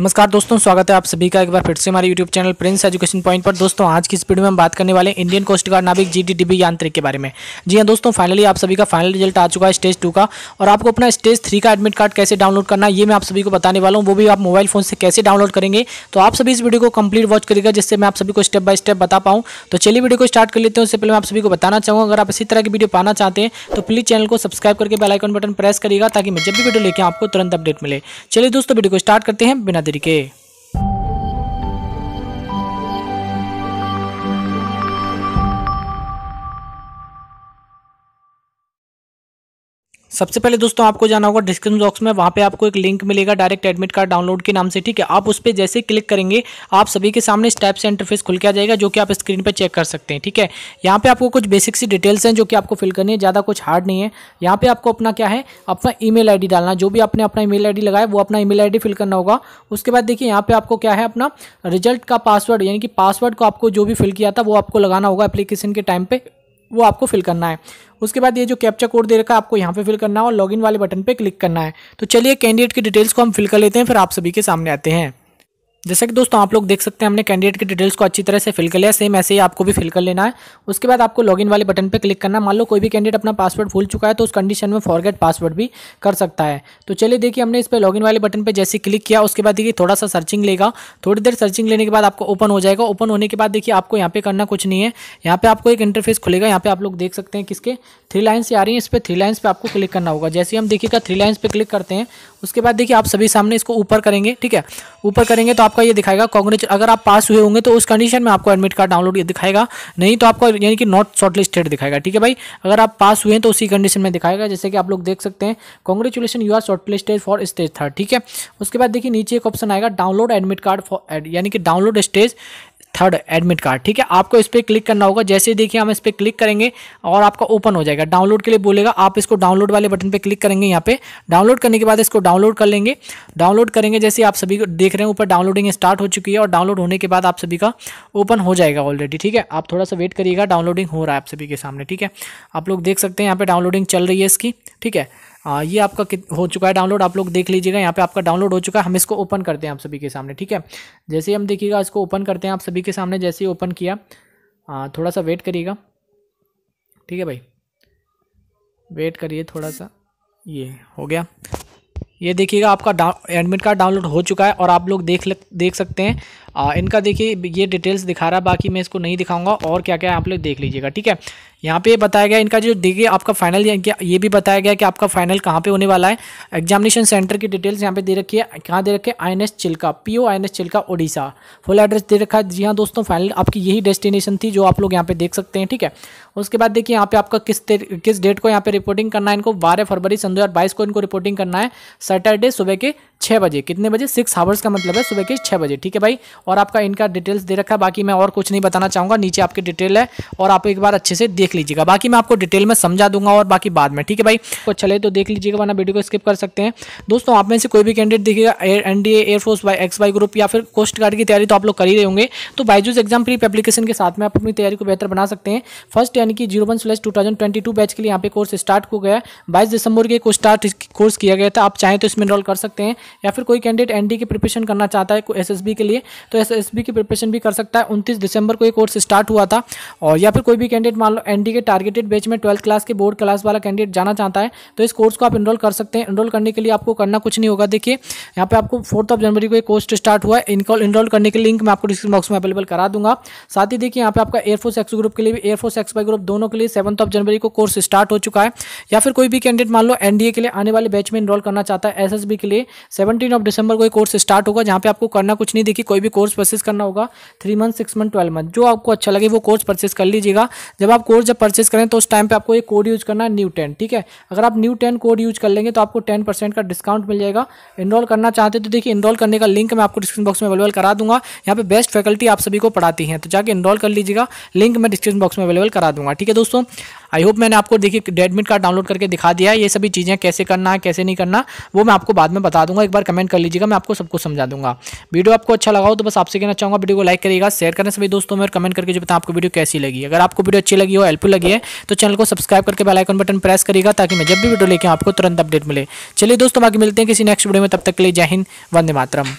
नमस्कार दोस्तों स्वागत है आप सभी का एक बार फिर से हमारे YouTube channel prince education point पर दोस्तों आज की स्पीड में हम बात करने वाले इंडियन कोस्ट गार्ड नाविक जी यांत्रिक के बारे में जी हाँ दोस्तों फाइनली आप सभी का फाइनल रिजल्ट आ चुका है स्टेज टू का और आपको अपना स्टेज थ्री का एडमिट कार्ड कैसे डाउनलोड करना ये मैं आप सभी को बताने वाला हूँ वो भी आप मोबाइल फोन से कैसे डाउनलोड करेंगे तो आप सभी इस वीडियो को कंप्लीट वॉच करेगा जिससे मैं आप सभी को स्टेप बाय स्टेप बता पाऊँ तो चलिए वीडियो को स्टार्ट कर लेते हैं उससे पहले मैं आप सभी को बताना चाहूँगा अगर आप इसी तरह की वीडियो पाना चाहते हैं तो प्लीज़ चैनल को सब्सक्राइब करके बेलाइकॉन बटन प्रेस करेगा ताकि मैं जब भी वीडियो लेकर आपको तुरंत अपडेट मिले चलिए दोस्तों वीडियो को स्टार्ट करते हैं बिना மாதிரிக்கே सबसे पहले दोस्तों आपको जाना होगा डिस्क्रिप्शन बॉक्स में वहाँ पे आपको एक लिंक मिलेगा डायरेक्ट एडमिट कार्ड डाउनलोड के नाम से ठीक है आप उस पर जैसे क्लिक करेंगे आप सभी के सामने स्टेप से इंटरफेस खुल के आ जाएगा जो कि आप स्क्रीन पर चेक कर सकते हैं ठीक है यहाँ पे आपको कुछ बेसिक सी डिटेल्स हैं जो कि आपको फिल करनी है ज़्यादा कुछ हार्ड नहीं है यहाँ पे आपको अपना क्या है अपना ई मेल डालना जो भी आपने अपना ई मेल लगाया वो अपना ई मेल फिल करना होगा उसके बाद देखिए यहाँ पे आपको क्या है अपना रिजल्ट का पासवर्ड यानी कि पासवर्ड को आपको जो भी फिल किया था वो आपको लगाना होगा एप्लीकेशन के टाइम पर वो आपको फिल करना है उसके बाद ये जो कैप्चा कोड दे रखा है आपको यहाँ पे फिल करना है और लॉगिन वाले बटन पे क्लिक करना है तो चलिए कैंडिडेट की डिटेल्स को हम फिल कर लेते हैं फिर आप सभी के सामने आते हैं जैसे कि दोस्तों आप लोग देख सकते हैं हमने कैंडिडेट की डिटेल्स को अच्छी तरह से फिल कर लिया सेम ऐसे ही आपको भी फिल कर लेना है उसके बाद आपको लॉगिन वाले बटन पर क्लिक करना मान लो कोई भी कैंडिडेट अपना पासवर्ड भूल चुका है तो उस कंडीशन में फॉरगेट पासवर्ड भी कर सकता है तो चलिए देखिए हमने इस पर लॉगिन वाले बटन पर जैसे क्लिक किया उसके बाद देखिए थोड़ा सा सर्चिंग लेगा थोड़ी देर सर्चिंग लेने के बाद आपको ओपन हो जाएगा ओपन होने के बाद देखिए आपको यहाँ पे करना कुछ नहीं है यहाँ पे आपको एक इंटरफेस खुलेगा यहाँ पे आप लोग देख सकते हैं किसके थ्री लाइन्स आ रही हैं इस पर थ्री लाइन्स पे आपको क्लिक करना होगा जैसे हम देखिएगा थ्री लाइन्स पे क्लिक करते हैं उसके बाद देखिए आप सभी सामने इसको ऊपर करेंगे ठीक है ऊपर करेंगे तो आप आपका ये दिखाएगा कॉन्ग्रेचु अगर आप पास हुए होंगे तो उस कंडीशन में आपको एडमिट कार्ड डाउनलोड दिखाएगा नहीं तो आपको यानी कि नॉट शॉर्टलिस्टेड दिखाएगा ठीक है भाई अगर आप पास हुए तो उसी कंडीशन में दिखाएगा जैसे कि आप लोग देख सकते हैं congratulation you are shortlisted for stage third ठीक है उसके बाद देखिए नीचे एक ऑप्शन आएगा डाउनलोड एडमिट कार्ड फॉर यानी कि download stage third admit card ठीक है आपको इस पर क्लिक करना होगा जैसे देखिए हम इस पर क्लिक करेंगे और आपका ओपन हो जाएगा डाउनलोड के लिए बोलेगा आप इसको डाउनलोड वाले बटन पर क्लिक करेंगे यहाँ पे डाउनलोड करने के बाद इसको डाउनलोड कर लेंगे डाउनलोड करेंगे जैसे आप सभी देख रहे हैं ऊपर डाउनलोडिंग स्टार्ट हो चुकी है और डाउनलोड होने के बाद आप सभी का ओपन हो जाएगा ऑलरेडी ठीक है आप थोड़ा सा वेट करिएगा डाउनलोडिंग हो रहा है आप सभी के सामने ठीक है आप लोग देख सकते हैं यहाँ पर डाउनलोडिंग चल रही है इसकी ठीक है आ, ये आपका हो चुका है डाउनलोड आप लोग देख लीजिएगा यहाँ पे आपका डाउनलोड हो चुका है हम इसको ओपन करते हैं आप सभी के सामने ठीक है जैसे ही हम देखिएगा इसको ओपन करते हैं आप सभी के सामने जैसे ही ओपन किया आ, थोड़ा सा वेट करिएगा ठीक है भाई वेट करिए थोड़ा सा ये हो गया ये देखिएगा आपका एडमिट कार्ड डाउनलोड हो चुका है और आप लोग देख देख सकते हैं आ, इनका देखिए ये डिटेल्स दिखा रहा है बाकी मैं इसको नहीं दिखाऊंगा और क्या क्या आप लोग देख लीजिएगा ठीक है यहाँ पे बताया गया इनका जो देखिए आपका फाइनल ये भी बताया गया कि आपका फाइनल कहाँ पे होने वाला है एग्जामिनेशन सेंटर की डिटेल्स यहाँ पे दे रखी है कहाँ दे रखे I N S Chilka P O I N S Chilka Odisha full address दे रखा है जी हाँ दोस्तों फाइनल आपकी यही डेस्टिनेशन थी जो आप लोग यहाँ पे देख सकते हैं ठीक है उसके बाद देखिए यहाँ पे आपका किस किस डेट को यहाँ पे रिपोर्टिंग करना है इनको बारह फरवरी सन दो को इनको रिपोर्टिंग करना है सैटरडे सुबह के छः बजे कितने बजे सिक्स आवर्स का मतलब है सुबह के छः बजे ठीक है भाई और आपका इनका डिटेल्स दे रखा है बाकी मैं और कुछ नहीं बताना चाहूँगा नीचे आपकी डिटेल है और आप एक बार अच्छे से देख लीजिएगा बाकी मैं आपको डिटेल में समझा दूंगा और बाकी बाद में ठीक है भाई तो चले तो देख लीजिएगा वरना वीडियो को स्किप कर सकते हैं दोस्तों आप में से कोई भी कैंडिडेट देखिएगा N D air force Y X Y group या फिर कोस्ट गार्ड की तैयारी तो आप लोग कर ही रहे होंगे तो बाइजूज एग्जाम प्री एप्लीकेशन के साथ में आप अपनी तैयारी को बेहतर बना सकते हैं फर्स्ट यानी कि zero one slash two thousand twenty two batch के लिए यहाँ पे कोर्स स्टार्ट हो गया बाईस दिसंबर के कोर्स स्टार्ट कोर्स किया गया था आप चाहें तो इसमें इनरोल कर सकते हैं या फिर कोई कैंडिडेट एनडी की प्रिपरेशन करना चाहता है एसएसबी के लिए तो एसएसबी की प्रिपरेशन भी कर सकता है उनतीस दिसंबर को ये कोर्स स्टार्ट हुआ था और या फिर कोई भी कैंडिडेट मान लो एनडी के टारगेटेड बैच में ट्वेल्थ क्लास के बोर्ड क्लास वाला कैंडिडेट जाना चाहता है तो इस कोर्स को आप इनरोल कर सकते हैं इनरोल करने के लिए आपको करना कुछ नहीं होगा देखिए यहाँ पर आपको फोर्थ ऑफ जनवरी को एक कोर्स स्टार्ट हुआ है इनको इनरोल करने के लिंक मैं आपको डिस्क्रिप्शन बॉक्स में अवेलेबल करा दूंगा साथ ही देखिए यहाँ पर आपका एयरफोर्स एक्स ग्रुप के लिए भी एयरफोर्स एक्स वाई ग्रुप दोनों के लिए सेवंथ ऑफ जनवरी को कोर्स स्टार्ट हो चुका है या फिर कोई भी कैंडिडेट मान लो एनडीए के लिए आने वाले बैच में इनरोल करना चाहता है एसएसबी के लिए सेवनटीन ऑफ दिसंबर को एक कोर्स स्टार्ट होगा जहाँ पे आपको करना कुछ नहीं देखिए कोई भी कोर्स परचेस करना होगा three month six month twelve month जो आपको अच्छा लगे वो कोर्स परचेस कर लीजिएगा जब आप कोर्स जब परचेस करें तो उस टाइम पर आपको एक कोड यूज करना है न्यू टेन ठीक है अगर आप न्यू टेन कोड यूज कर लेंगे तो आपको टेन परसेंट का डिस्काउंट मिल जाएगा इनरोल करना चाहते तो देखिए इनरोल करने का लिंक मैं आपको डिस्क्रिप्शन बॉक्स में अवेलेबल करा दूंगा यहाँ पे बेस्ट फैकल्टी आप सभी को पढ़ाती है तो जाकर इनरोल कर लीजिएगा लिंक मैं डिस्क्रिप्शन बॉक्स में अवेलेबल करा दूंगा ठीक है दोस्तों आई होप मैंने आपको देखिए डेडमिट कार्ड डाउनलोड करके दिखा दिया ये सभी चीज़ें कैसे करना है कैसे नहीं करना वो मैं आपको बाद में बता दूंगा एक बार कमेंट कर लीजिएगा मैं आपको सबको समझा दूंगा वीडियो आपको अच्छा लगा हो तो बस आपसे कहना चाहूँगा वीडियो को लाइक करिएगा शेयर करें सभी दोस्तों में और कमेंट करके जो बताएं आपको वीडियो कैसी लगी अगर आपको वीडियो अच्छी लगी हो हेल्पफुल लगी है तो चैनल को सब्सक्राइब करके बेलाइकन बटन प्रेस करेगा ताकि मैं जब भी वीडियो लेकर आपको तुरंत अपडेट मिले चलिए दोस्तों बाकी मिलते हैं किसी नेक्स्ट वीडियो में तब तक के लिए जय हिंद वंदे मातरम